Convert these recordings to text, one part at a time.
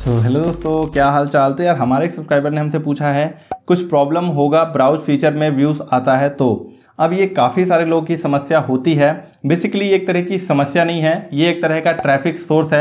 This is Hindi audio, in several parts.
सो so, हेलो दोस्तों क्या हाल चाल तो यार हमारे एक सब्सक्राइबर ने हमसे पूछा है कुछ प्रॉब्लम होगा ब्राउज फीचर में व्यूज़ आता है तो अब ये काफ़ी सारे लोगों की समस्या होती है बेसिकली एक तरह की समस्या नहीं है ये एक तरह का ट्रैफिक सोर्स है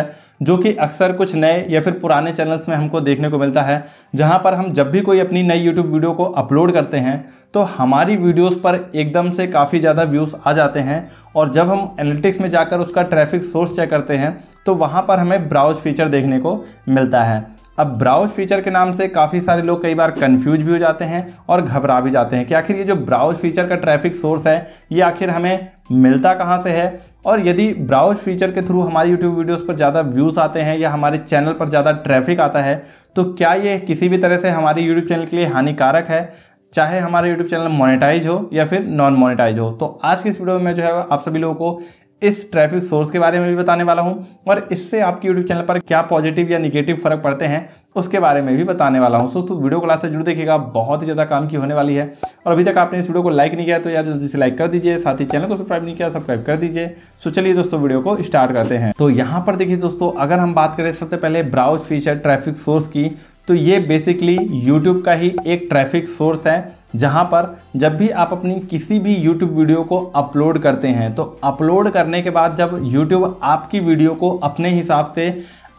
जो कि अक्सर कुछ नए या फिर पुराने चैनल्स में हमको देखने को मिलता है जहाँ पर हम जब भी कोई अपनी नई यूट्यूब वीडियो को अपलोड करते हैं तो हमारी वीडियोस पर एकदम से काफ़ी ज़्यादा व्यूज़ आ जाते हैं और जब हम एनालिटिक्स में जाकर उसका ट्रैफिक सोर्स चेक करते हैं तो वहाँ पर हमें ब्राउज फीचर देखने को मिलता है अब ब्राउज फीचर के नाम से काफ़ी सारे लोग कई बार कन्फ्यूज भी हो जाते हैं और घबरा भी जाते हैं कि आखिर ये जो ब्राउज फीचर का ट्रैफिक सोर्स है ये आखिर हमें मिलता कहाँ से है और यदि ब्राउज फीचर के थ्रू हमारे यूट्यूब वीडियोस पर ज़्यादा व्यूज़ आते हैं या हमारे चैनल पर ज़्यादा ट्रैफिक आता है तो क्या ये किसी भी तरह से हमारे यूट्यूब चैनल के लिए हानिकारक है चाहे हमारा यूट्यूब चैनल मोनेटाइज हो या फिर नॉन मोनेटाइज हो तो आज की इस वीडियो में जो है आप सभी लोगों को इस ट्रैफिक सोर्स के बारे में भी बताने वाला हूँ और इससे आपके यूट्यूब चैनल पर क्या पॉजिटिव या निगेटिव फ़र्क पड़ते हैं उसके बारे में भी बताने वाला हूँ सो तो वीडियो को से तक जरूर देखिएगा बहुत ही ज़्यादा काम की होने वाली है और अभी तक आपने इस वीडियो को लाइक नहीं किया तो यार जल्दी से लाइक कर दीजिए साथ ही चैनल को सब्सक्राइब नहीं किया सब्सक्राइब कर दीजिए सो चलिए दोस्तों वीडियो को स्टार्ट करते हैं तो यहाँ पर देखिए दोस्तों अगर हम बात करें सबसे पहले ब्राउज फीचर ट्रैफिक सोर्स की तो ये बेसिकली यूट्यूब का ही एक ट्रैफिक सोर्स है जहाँ पर जब भी आप अपनी किसी भी YouTube वीडियो को अपलोड करते हैं तो अपलोड करने के बाद जब YouTube आपकी वीडियो को अपने हिसाब से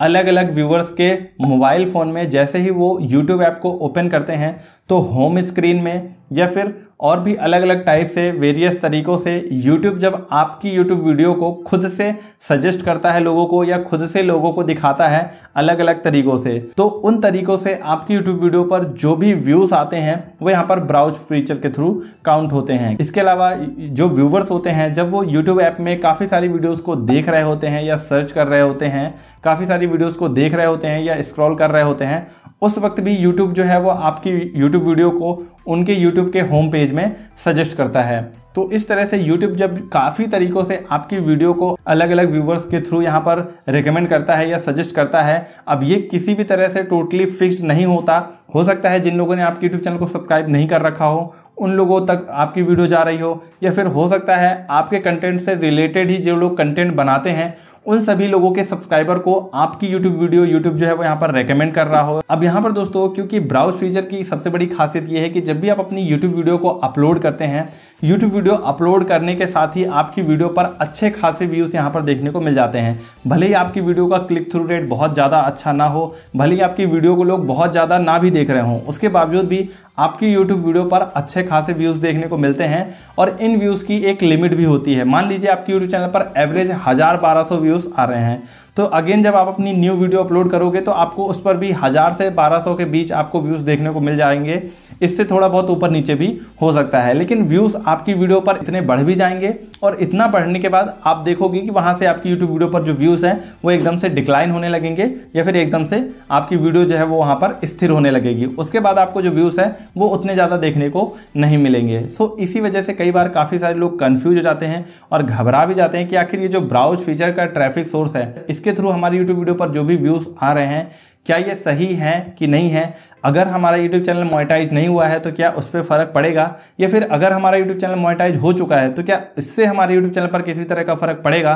अलग अलग व्यूवर्स के मोबाइल फ़ोन में जैसे ही वो YouTube ऐप को ओपन करते हैं तो होम स्क्रीन में या फिर और भी अलग अलग टाइप से वेरियस तरीक़ों से यूट्यूब जब आपकी यूट्यूब वीडियो को खुद से सजेस्ट करता है लोगों को या खुद से लोगों को दिखाता है अलग अलग तरीक़ों से तो उन तरीक़ों से आपकी यूट्यूब वीडियो पर जो भी व्यूज़ आते हैं वो यहाँ पर ब्राउज फीचर के थ्रू काउंट होते हैं इसके अलावा जो व्यूवर्स होते हैं जब वो यूट्यूब ऐप में काफ़ी सारी वीडियोज़ को देख रहे होते हैं या सर्च कर रहे होते हैं काफ़ी सारी वीडियोज़ को देख रहे होते हैं या स्क्रॉल कर रहे होते हैं उस वक्त भी यूट्यूब जो है वो आपकी यूट्यूब वीडियो को उनके यूट्यूब के होम पेज में सजेस्ट करता है तो इस तरह से YouTube जब काफ़ी तरीकों से आपकी वीडियो को अलग अलग व्यूवर्स के थ्रू यहाँ पर रिकमेंड करता है या सजेस्ट करता है अब ये किसी भी तरह से टोटली फिक्स्ड नहीं होता हो सकता है जिन लोगों ने आपके YouTube चैनल को सब्सक्राइब नहीं कर रखा हो उन लोगों तक आपकी वीडियो जा रही हो या फिर हो सकता है आपके कंटेंट से रिलेटेड ही जो लोग कंटेंट बनाते हैं उन सभी लोगों के सब्सक्राइबर को आपकी यूट्यूब वीडियो यूट्यूब जो है वो यहाँ पर रेकमेंड कर रहा हो अब यहाँ पर दोस्तों क्योंकि ब्राउज फीचर की सबसे बड़ी खासियत ये है कि जब भी आप अपनी यूट्यूब वीडियो को अपलोड करते हैं यूट्यूब वीडियो अपलोड करने के साथ ही आपकी वीडियो पर अच्छे खासे व्यूज़ यहाँ पर देखने को मिल जाते हैं भले ही आपकी वीडियो का क्लिक थ्रू रेट बहुत ज़्यादा अच्छा ना हो भले ही आपकी वीडियो को लोग बहुत ज़्यादा ना भी देख रहे हों उसके बावजूद भी आपकी यूट्यूब वीडियो पर अच्छे खासे व्यूज़ देखने को मिलते हैं और इन व्यूज़ की एक लिमिट भी होती है मान लीजिए आपकी यूट्यूब चैनल पर एवरेज हज़ार बारह सौ व्यूज़ आ रहे हैं तो अगेन जब आप अपनी न्यू वीडियो अपलोड करोगे तो आपको उस पर भी हज़ार से बारह सौ के बीच आपको व्यूज़ देखने को मिल जाएंगे इससे थोड़ा बहुत ऊपर नीचे भी हो सकता है लेकिन व्यूज़ आपकी वीडियो पर इतने बढ़ भी जाएंगे और इतना बढ़ने के बाद आप देखोगे कि वहाँ से आपकी यूट्यूब वीडियो पर जो व्यूज़ हैं वो एकदम से डिक्लाइन होने लगेंगे या फिर एकदम से आपकी वीडियो जो है वो वहाँ पर स्थिर होने लगेगी उसके बाद आपको जो व्यूज़ है वो उतने ज़्यादा देखने को नहीं मिलेंगे सो इसी वजह से कई बार काफ़ी सारे लोग कन्फ्यूज हो जाते हैं और घबरा भी जाते हैं कि आखिर ये जो ब्राउज फीचर का ट्रैफिक सोर्स है इसके थ्रू हमारी यूट्यूब वीडियो पर जो भी व्यूज़ आ रहे हैं क्या ये सही है कि नहीं है अगर हमारा यूट्यूब चैनल मोनेटाइज नहीं हुआ है तो क्या उस पर फ़र्क पड़ेगा या फिर अगर हमारा यूट्यूब चैनल मोनेटाइज हो चुका है तो क्या इससे हमारे यूट्यूब चैनल पर किसी तरह का फ़र्क पड़ेगा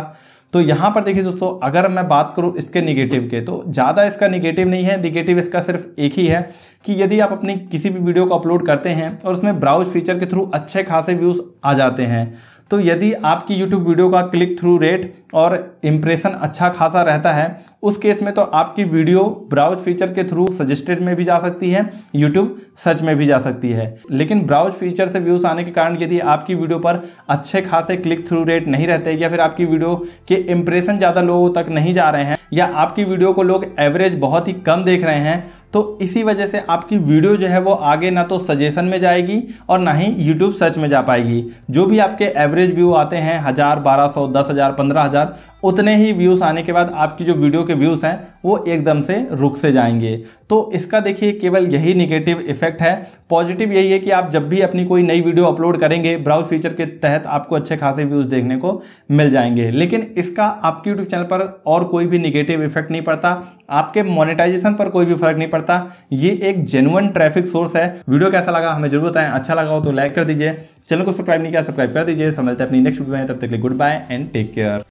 तो यहाँ पर देखिए दोस्तों अगर मैं बात करूँ इसके निगेटिव के तो ज़्यादा इसका निगेटिव नहीं है निगेटिव इसका सिर्फ एक ही है कि यदि आप अपनी किसी भी वीडियो को अपलोड करते हैं और उसमें ब्राउज फीचर के थ्रू अच्छे खासे व्यूज़ आ जाते हैं तो यदि आपकी YouTube वीडियो का क्लिक थ्रू रेट और इम्प्रेशन अच्छा खासा रहता है उस केस में तो आपकी वीडियो ब्राउज फीचर के थ्रू सजेस्टेड में भी जा सकती है YouTube सर्च में भी जा सकती है लेकिन ब्राउज फीचर से व्यूज़ आने के कारण यदि आपकी वीडियो पर अच्छे खासे क्लिक थ्रू रेट नहीं रहते या फिर आपकी वीडियो के इंप्रेशन ज़्यादा लोगों तक नहीं जा रहे हैं या आपकी वीडियो को लोग एवरेज बहुत ही कम देख रहे हैं तो इसी वजह से आपकी वीडियो जो है वो आगे ना तो सजेशन में जाएगी और ना ही यूट्यूब सर्च में जा पाएगी जो भी आपके एवरेज व्यू आते हैं हज़ार बारह सौ दस हज़ार पंद्रह हज़ार उतने ही व्यूज़ आने के बाद आपकी जो वीडियो के व्यूज़ हैं वो एकदम से रुक से जाएंगे तो इसका देखिए केवल यही निगेटिव इफेक्ट है पॉजिटिव यही है कि आप जब भी अपनी कोई नई वीडियो अपलोड करेंगे ब्राउज फीचर के तहत आपको अच्छे खासे व्यूज़ देखने को मिल जाएंगे लेकिन इसका आपके यूट्यूब चैनल पर और कोई भी निगेटिव इफेक्ट नहीं पड़ता आपके मोनिटाइजेशन पर कोई भी फर्क नहीं पड़ता करता ये एक जेनुअन ट्रैफिक सोर्स है वीडियो कैसा लगा हमें जरूर बताएं अच्छा लगा हो तो लाइक कर दीजिए चैनल को सब्सक्राइब नहीं किया सब्सक्राइब कर दीजिए समझते अपनी नेक्स्ट वीडियो में तब तक के लिए good bye and take care